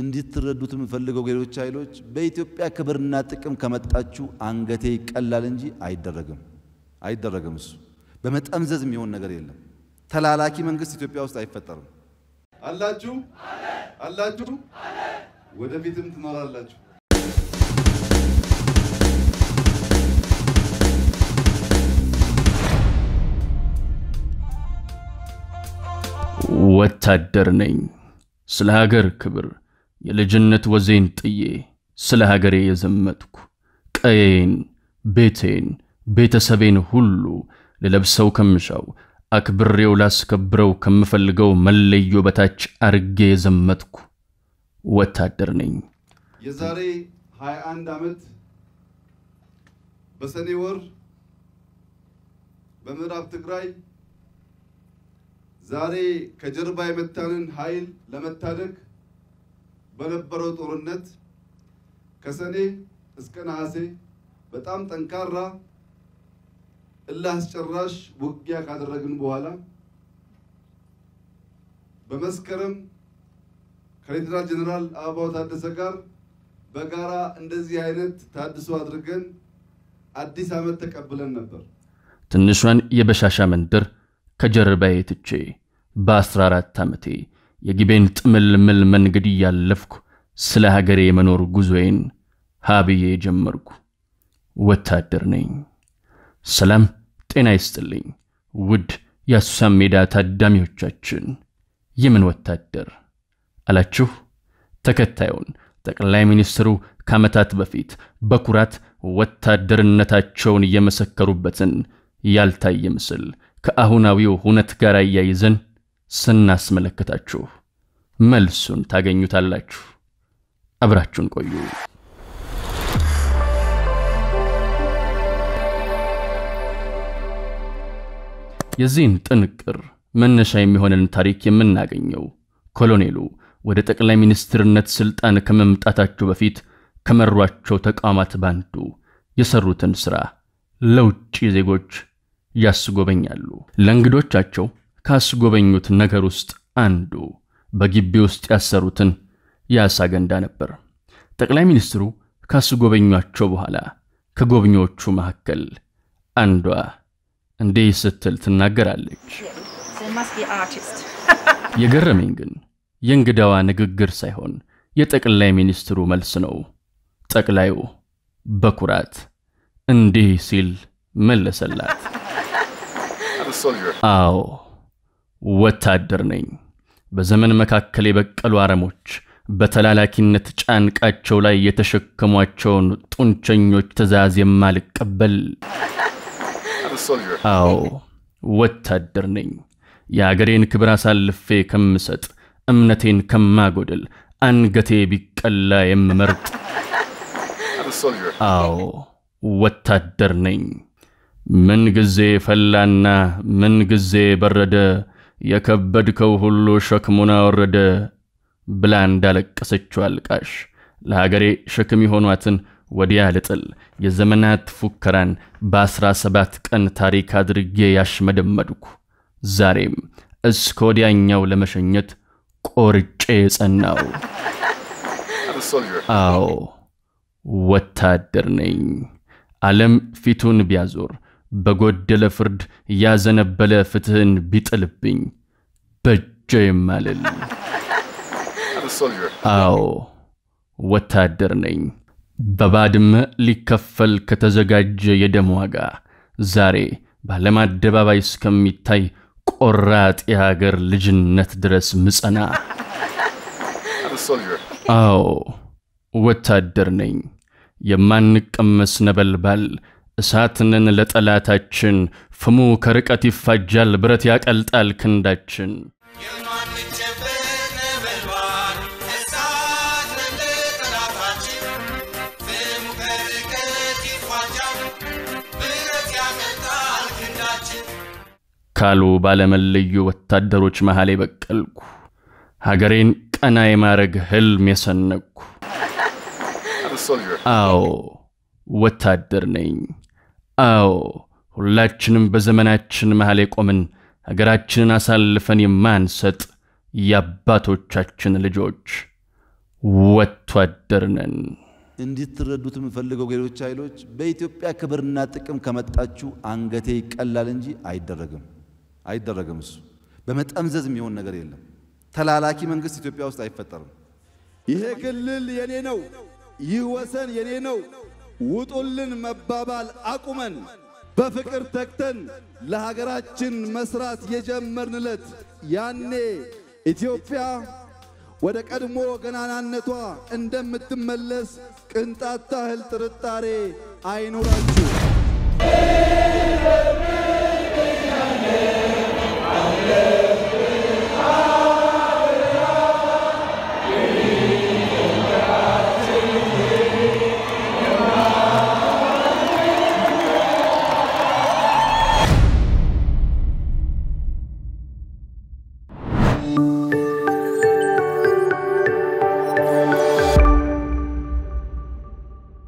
እንዲትረዱት የምፈልገው ሌሎች ኃይሎች በኢትዮጵያ ክብርና ጥቅም ከመጣችሁ አንገቴ ይቀላል እንጂ አይደረግም አይደረግም። እሱ በመጠምዘዝ የሚሆን ነገር የለም። ተላላኪ መንግስት ኢትዮጵያ ውስጥ አይፈጠርም። አላችሁ አላችሁ፣ ወደፊትም ትኖራላችሁ። ወታደር ነኝ። ስለ ሀገር ክብር የልጅነት ወዜን ጥዬ ስለ ሀገሬ የዘመትኩ ቀዬን፣ ቤቴን፣ ቤተሰቤን ሁሉ ልለብሰው ከምሻው አክብሬው ላስከብረው ከምፈልገው መለዮ በታች አርጌ የዘመትኩ ወታደር ነኝ። የዛሬ 21 ዓመት በሰኔ ወር በምዕራብ ትግራይ ዛሬ ከጀርባ የመታንን ኃይል ለመታደግ በነበረው ጦርነት ከሰኔ እስከ ነሐሴ በጣም ጠንካራ እልህ አስጨራሽ ውጊያ ካደረግን በኋላ በመስከረም ከሌተናል ጀነራል አበባው ታደሰ ጋር በጋራ እንደዚህ አይነት ታድሶ አድርገን አዲስ ዓመት ተቀብለን ነበር። ትንሿን የበሻሻ መንደር ከጀርባዬ ትቼ በ14 ዓመቴ የጊቤን ጥምልምል መንገድ እያለፍኩ ስለ ሀገሬ የመኖር ጉዞዬን ሀብዬ ጀመርኩ። ወታደር ነኝ። ሰላም ጤና ይስጥልኝ ውድ የአሱሳን ሜዳ ታዳሚዎቻችን፣ የምን ወታደር አላችሁ? ተከታዩን ጠቅላይ ሚኒስትሩ ከዓመታት በፊት በኩራት ወታደርነታቸውን እየመሰከሩበትን ያልታየ ምስል ከአሁናዊው እውነት ጋር አያይዘን ስናስመለከታችሁ መልሱን ታገኙታላችሁ። አብራችሁን ቆዩ። የዚህን ጥንቅር መነሻ የሚሆንን ታሪክ የምናገኘው ኮሎኔሉ ወደ ጠቅላይ ሚኒስትርነት ስልጣን ከመምጣታቸው በፊት ከመሯቸው ተቋማት ባንዱ የሰሩትን ስራ ለውጭ ዜጎች ያስጎበኛሉ። ለእንግዶቻቸው ካስጎበኙት ነገር ውስጥ አንዱ በግቢ ውስጥ ያሰሩትን የአሳ ገንዳ ነበር። ጠቅላይ ሚኒስትሩ ካስጎበኟቸው በኋላ ከጎብኚዎቹ መካከል አንዷ እንዲህ ስትል ትናገራለች። የገረመኝ ግን የእንግዳዋ ንግግር ሳይሆን የጠቅላይ ሚኒስትሩ መልስ ነው። ጠቅላዩ በኩራት እንዲህ ሲል መለሰላት። አዎ ወታደር ነኝ። በዘመን መካከል የበቀሉ አረሞች በተላላኪነት ጫንቃቸው ላይ የተሸከሟቸውን ጡንቸኞች ትእዛዝ የማልቀበል አዎ፣ ወታደር ነኝ። የአገሬን ክብር አሳልፌ ከምሰጥ፣ እምነቴን ከማጎደል፣ አንገቴ ቢቀላ የምመርጥ አዎ፣ ወታደር ነኝ። ምንጊዜ ፈላና ምንጊዜ በረደ የከበድከው ሁሉ ሸክሙን አወረደ ብላ እንዳለቀሰችው አልቃሽ ለሀገሬ ሸክም የሆኗትን ወዲያ ልጥል የዘመናት ፉከራን በአስራ ሰባት ቀን ታሪክ አድርጌ ያሽመደመድኩ ዛሬም እስከ ወዲያኛው ለመሸኘት ቆርጬ የጸናው አዎ ወታደር ነኝ። ዓለም ፊቱን ቢያዞር በጎደለ ፍርድ ያዘነበለ ፍትህን ቢጥልብኝ በጀይም አልል። አዎ ወታደር ነኝ። በባድመ ሊከፈል ከተዘጋጀ የደም ዋጋ ዛሬ በዓለም አደባባይ እስከሚታይ ቆራጥ የሀገር ልጅነት ድረስ ምጸና። አዎ ወታደር ነኝ። የማንቀመስ ነበልባል እሳትንን ለጠላታችን ፍሙ ከርቀት ይፋጃል፣ ብረት ያቀልጣል ክንዳችን። ካሉ ባለመለዩ ወታደሮች መሃል የበቀልኩ ሀገሬን ቀና የማረግ ህልም የሰነቅኩ አዎ ወታደር ነኝ። አዎ ሁላችንም በዘመናችን መሃል የቆምን ሀገራችንን አሳልፈን የማንሰጥ የአባቶቻችን ልጆች ወጥቶ እንድትረዱት ነን። የምፈልገው ሌሎች ኃይሎች በኢትዮጵያ ክብርና ጥቅም ከመጣችሁ አንገቴ ይቀላል እንጂ አይደረግም አይደረግም። እሱ በመጠምዘዝ የሚሆን ነገር የለም። ተላላኪ መንግስት ኢትዮጵያ ውስጥ አይፈጠርም። ይሄ ክልል የኔ ነው፣ ይህ ወሰን የኔ ነው ውጡልን መባባል አቁመን በፍቅር ተግተን ለሀገራችን መስራት የጀመርንለት ያኔ ኢትዮጵያ ወደ ቀድሞ ገናናነቷ እንደምትመለስ ቅንጣት ታህል ጥርጣሬ አይኖራችሁ።